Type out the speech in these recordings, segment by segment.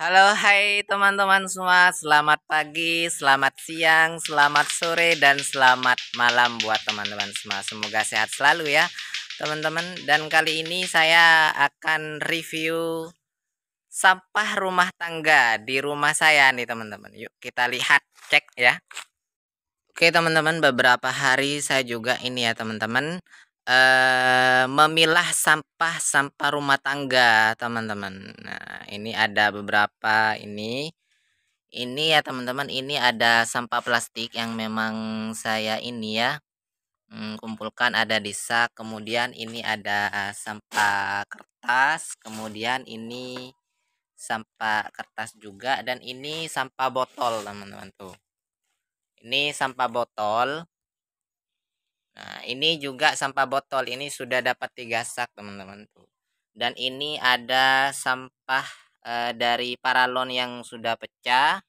Halo, hai teman-teman semua. Selamat pagi, selamat siang, selamat sore, dan selamat malam buat teman-teman semua. Semoga sehat selalu ya, teman-teman. Dan kali ini saya akan review sampah rumah tangga di rumah saya nih, teman-teman. Yuk, kita lihat, cek ya. Oke, teman-teman, beberapa hari saya juga ini ya, teman-teman. Eh, memilah sampah-sampah rumah tangga, teman-teman. Nah, ini ada beberapa ini. Ini ya, teman-teman, ini ada sampah plastik yang memang saya ini ya, mm, kumpulkan ada di sak, kemudian ini ada, eh, sampah kertas, kemudian ini sampah kertas juga, dan ini sampah botol, teman-teman, tuh. Ini sampah botol Nah, ini juga sampah botol ini sudah dapat digasak teman-teman tuh. Dan ini ada sampah e, dari paralon yang sudah pecah.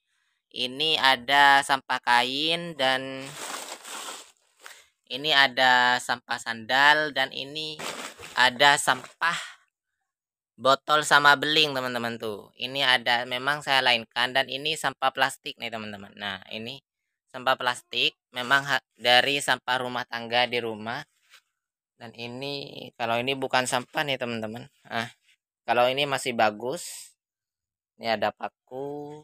Ini ada sampah kain dan ini ada sampah sandal dan ini ada sampah botol sama beling teman-teman tuh. Ini ada memang saya lainkan dan ini sampah plastik nih teman-teman. Nah, ini sampah plastik memang dari sampah rumah tangga di rumah dan ini kalau ini bukan sampah nih teman-teman ah kalau ini masih bagus ini ada paku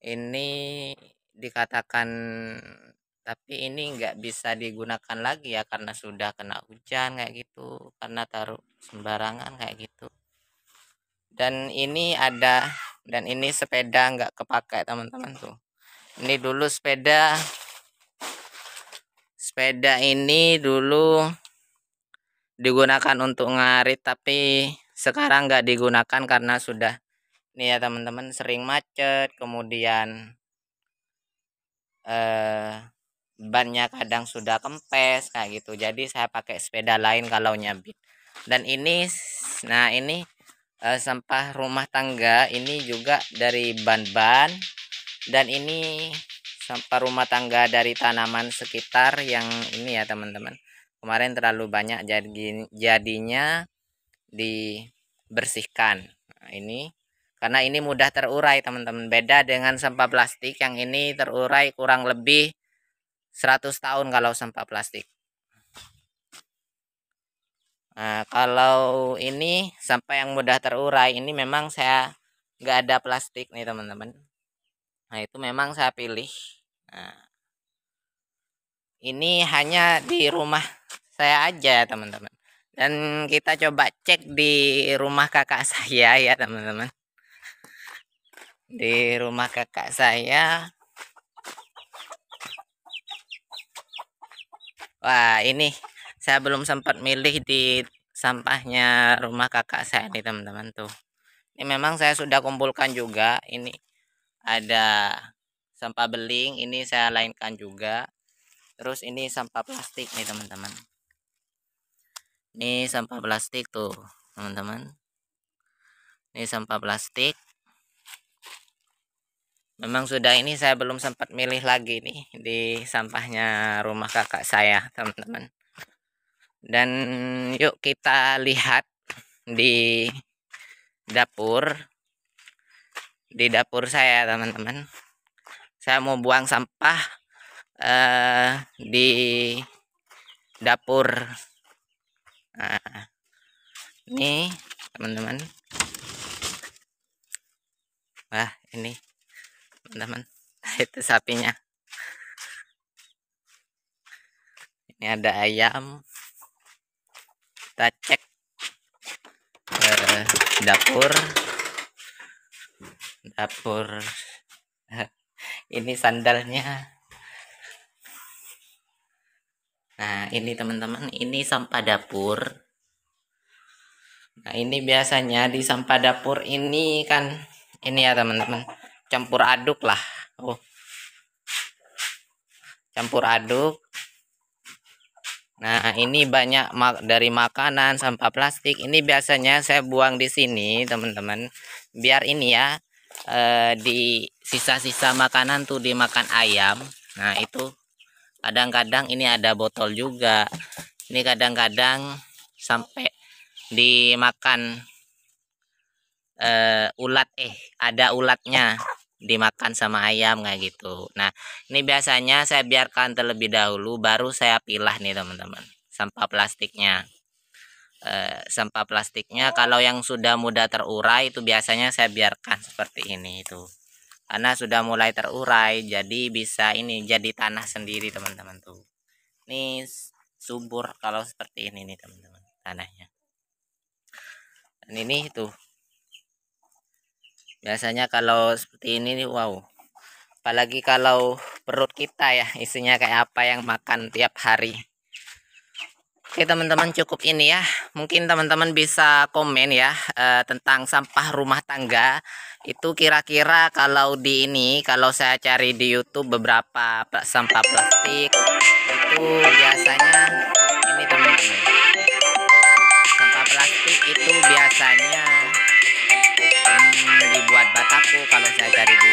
ini dikatakan tapi ini nggak bisa digunakan lagi ya karena sudah kena hujan kayak gitu karena taruh sembarangan kayak gitu dan ini ada dan ini sepeda nggak kepakai teman-teman tuh ini dulu sepeda sepeda ini dulu digunakan untuk ngarit tapi sekarang nggak digunakan karena sudah nih ya teman-teman sering macet kemudian eh bannya kadang sudah kempes kayak gitu jadi saya pakai sepeda lain kalau nyabit dan ini nah ini eh, sampah rumah tangga ini juga dari ban-ban dan ini sampah rumah tangga dari tanaman sekitar yang ini ya teman-teman kemarin terlalu banyak jadi jadinya dibersihkan nah, ini karena ini mudah terurai teman-teman beda dengan sampah plastik yang ini terurai kurang lebih 100 tahun kalau sampah plastik nah, kalau ini sampah yang mudah terurai ini memang saya nggak ada plastik nih teman-teman Nah, itu memang saya pilih. Nah, ini hanya di rumah saya aja, teman-teman. Dan kita coba cek di rumah kakak saya ya, teman-teman. Di rumah kakak saya. Wah, ini saya belum sempat milih di sampahnya rumah kakak saya nih, teman-teman tuh. Ini memang saya sudah kumpulkan juga ini ada sampah beling ini saya lainkan juga terus ini sampah plastik nih teman-teman ini sampah plastik tuh teman-teman ini sampah plastik memang sudah ini saya belum sempat milih lagi nih di sampahnya rumah kakak saya teman-teman dan yuk kita lihat di dapur di dapur saya teman-teman saya mau buang sampah uh, di dapur nah, ini teman-teman wah ini teman-teman itu sapinya ini ada ayam kita cek eh, dapur dapur ini sandalnya nah ini teman-teman ini sampah dapur nah ini biasanya di sampah dapur ini kan ini ya teman-teman campur aduk lah oh campur aduk Nah, ini banyak mak dari makanan, sampah plastik. Ini biasanya saya buang di sini, teman-teman. Biar ini ya, eh, di sisa-sisa makanan tuh dimakan ayam nah itu kadang-kadang ini ada botol juga ini kadang-kadang sampai dimakan eh, ulat eh ada ulatnya dimakan sama ayam kayak gitu. Nah, ini biasanya saya biarkan terlebih dahulu baru saya pilah nih teman-teman sampah plastiknya. Eh, sampah plastiknya kalau yang sudah mudah terurai itu biasanya saya biarkan seperti ini itu karena sudah mulai terurai jadi bisa ini jadi tanah sendiri teman-teman tuh ini subur kalau seperti ini nih teman-teman tanahnya dan ini tuh biasanya kalau seperti ini nih wow apalagi kalau perut kita ya isinya kayak apa yang makan tiap hari Oke teman-teman cukup ini ya. Mungkin teman-teman bisa komen ya e, tentang sampah rumah tangga. Itu kira-kira kalau di ini kalau saya cari di YouTube beberapa sampah plastik itu biasanya ini teman-teman. Sampah plastik itu biasanya hmm, dibuat bataku kalau saya cari di